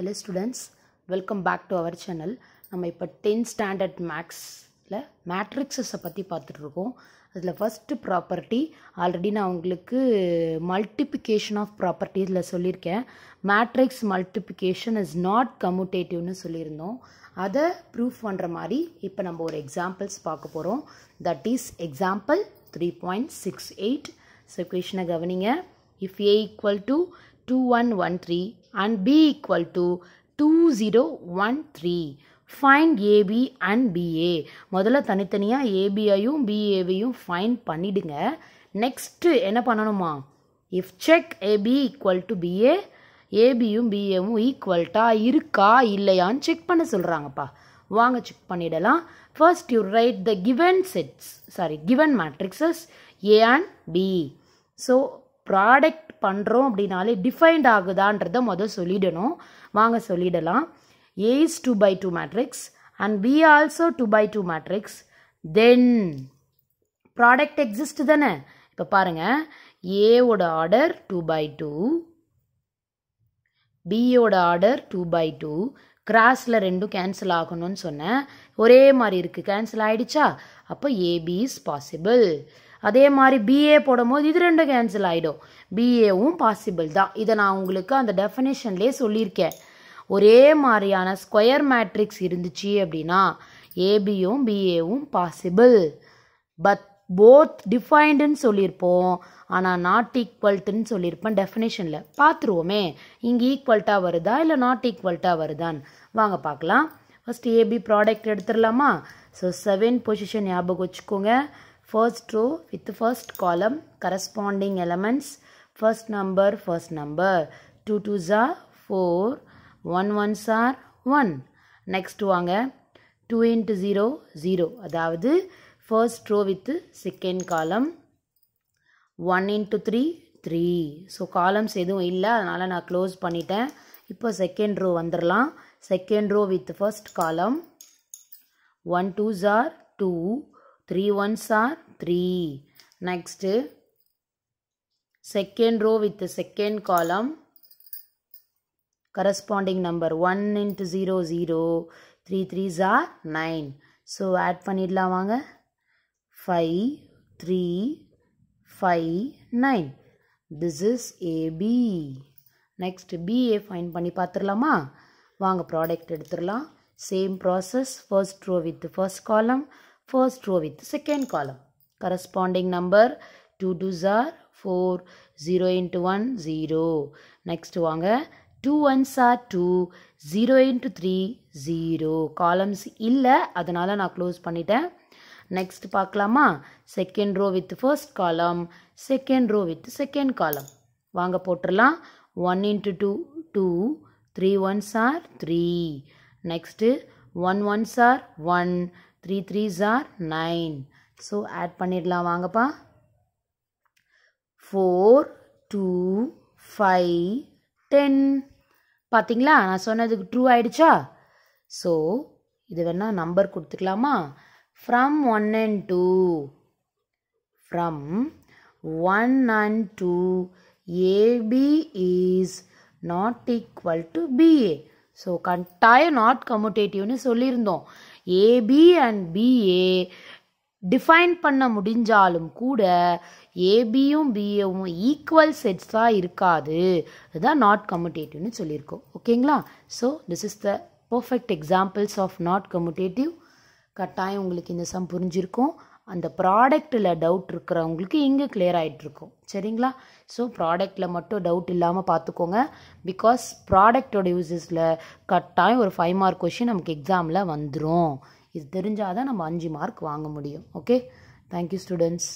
hello students welcome back to our channel நம்ம இப்போ tenth standard மேக்ஸில் மேட்ரிக்ஸஸை பற்றி பார்த்துட்ருக்கோம் அதில் ஃபஸ்ட்டு ப்ராப்பர்ட்டி ஆல்ரெடி நான் உங்களுக்கு மல்டிப்ளிகேஷன் ஆஃப் ப்ராப்பர்ட்டி இதில் சொல்லியிருக்கேன் மேட்ரிக்ஸ் மல்டிப்ளிகேஷன் இஸ் நாட் கம்யூட்டேட்டிவ்னு சொல்லியிருந்தோம் அதை ப்ரூஃப் பண்ணுற மாதிரி இப்போ நம்ம ஒரு எக்ஸாம்பிள்ஸ் பார்க்க போகிறோம் that is example three point six eight so கொஷினை கவனிங்க if A equal to two one one three and B 2113 and two zero one three find AB and BA முதல்ல தனித்தனியாக ஏபிஐயும் பிஏவையும் ஃபைன் பண்ணிடுங்க நெக்ஸ்ட்டு என்ன பண்ணணுமா if check AB equal to BA ஏபியும் பிஏவும் ஈக்குவல்ட்டாக இருக்கா இல்லையான்னு செக் பண்ண சொல்கிறாங்கப்பா வாங்க செக் பண்ணிடலாம் first you write the given sets sorry given matrices A and B so product பண்ணுறோம் அப்படின்னாலே டிஃபைன்ட் ஆகுதான்றத முதல் சொல்லிடணும் வாங்க சொல்லிடலாம் A is two by two matrix and B also two by two matrix then product exist தானே இப்போ பாருங்கள் ஏவோட ஆர்டர் டூ பை டூ பியோட ஆர்டர் டூ பை டூ கிராஸில் ரெண்டும் கேன்சல் ஆகணும்னு சொன்னேன் ஒரே மாதிரி இருக்குது கேன்சல் ஆகிடுச்சா அப்போ ஏபி இஸ் பாசிபிள் அதே மாதிரி பிஏ போடும்போது இது ரெண்டும் கேன்சல் ஆகிடும் பிஏவும் பாசிபிள் தான் இதை நான் உங்களுக்கு அந்த டெஃபினேஷன்லேயே சொல்லியிருக்கேன் ஒரே மாதிரியான ஸ்கொயர் மேட்ரிக்ஸ் இருந்துச்சு அப்படின்னா ஏபியும் பிஏவும் பாசிபிள் பட் போத் டிஃபைன்டுன்னு சொல்லியிருப்போம் ஆனால் நாட் ஈக்குவல்ட்டுன்னு சொல்லியிருப்பேன் டெஃபினேஷனில் பார்த்துருவோமே இங்கே ஈக்குவல்ட்டாக வருதா இல்லை நாட் ஈக்குவல்ட்டாக வருதான்னு வாங்க பார்க்கலாம் ஃபஸ்ட் ஏபி ப்ராடக்ட் எடுத்துடலாமா ஸோ செவன் பொசிஷன் ஞாபகம் வச்சுக்கோங்க first row with first column corresponding elements first number first number two two are four one one are one next வாங்க டூ இன்ட்டு ஜீரோ ஜீரோ அதாவது first row with second column one into three three so columns எதுவும் இல்லை அதனால் நான் close பண்ணிட்டேன் இப்போ second row வந்துடலாம் second row with first column one two are two three one are three next second row with second column corresponding number one into zero zero three three are nine so add பண்ணிடலாம் வாங்க five three five nine this is AB next BA find பண்ணி பார்த்துடலாமா வாங்க product எடுத்துடலாம் same process first row with first column first row with second column corresponding number two two are four zero into one zero next வாங்க two one are two zero into three zero columns இல்லை அதனால் நான் close பண்ணிட்டேன் next பார்க்கலாமா second row with first column second row with second column வாங்க போட்டுடலாம் one into two two three ones are three next one ones are one three threes are nine so add பண்ணிடலாம் வாங்கப்பா four two five ten பார்த்தீங்களா நான் சொன்னதுக்கு true ஆயிடுச்சா so இது வேணால் நம்பர் கொடுத்துக்கலாமா from one and two from one and two AB is not equal to BA so கட்டாயம் நாட் கம்யூட்டேட்டிவ்னு சொல்லியிருந்தோம் ஏபி அண்ட் பிஏ டிஃபைன் பண்ண முடிஞ்சாலும் கூட ஏபியும் பிஏவும் ஈக்குவல் செட்ஸாக இருக்காது அதுதான் நாட் கம்யூட்டேட்டிவ்னு சொல்லியிருக்கோம் ஓகேங்களா so this is the perfect examples of not commutative கட்டாயம் உங்களுக்கு இந்த சம் புரிஞ்சிருக்கும் அந்த ப்ராடக்ட்டில் டவுட் இருக்கிறவங்களுக்கு இங்கே கிளியர் ஆகிட்ருக்கும் சரிங்களா ஸோ ப்ராடக்ட்டில் மட்டும் டவுட் இல்லாமல் பார்த்துக்கோங்க பிகாஸ் ப்ராடக்டோட யூசஸில் கட்டாயம் ஒரு ஃபைவ் மார்க் கொஷின் நமக்கு எக்ஸாமில் வந்துடும் இது தெரிஞ்சால் தான் நம்ம அஞ்சு மார்க் வாங்க முடியும் ஓகே தேங்க்யூ ஸ்டூடெண்ட்ஸ்